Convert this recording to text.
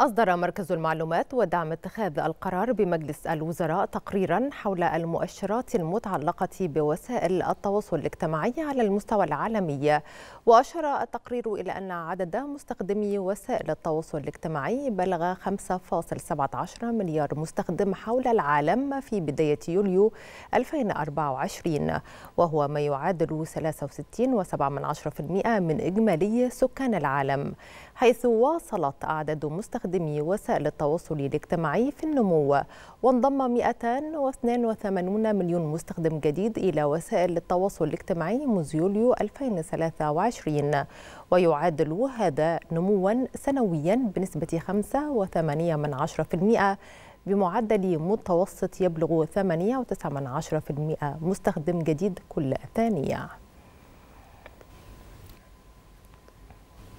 أصدر مركز المعلومات ودعم اتخاذ القرار بمجلس الوزراء تقريرا حول المؤشرات المتعلقة بوسائل التواصل الاجتماعي على المستوى العالمي وأشار التقرير إلى أن عدد مستخدمي وسائل التواصل الاجتماعي بلغ 5.17 مليار مستخدم حول العالم في بداية يوليو 2024 وهو ما يعادل 63.7% من إجمالي سكان العالم حيث واصلت أعداد مستخدمي مستخدمي وسائل التواصل الاجتماعي في النمو وانضم 282 مليون مستخدم جديد إلى وسائل التواصل الاجتماعي منذ يوليو 2023 ويعادل هذا نموا سنويا بنسبة 5.8% بمعدل متوسط يبلغ 8.9% مستخدم جديد كل ثانية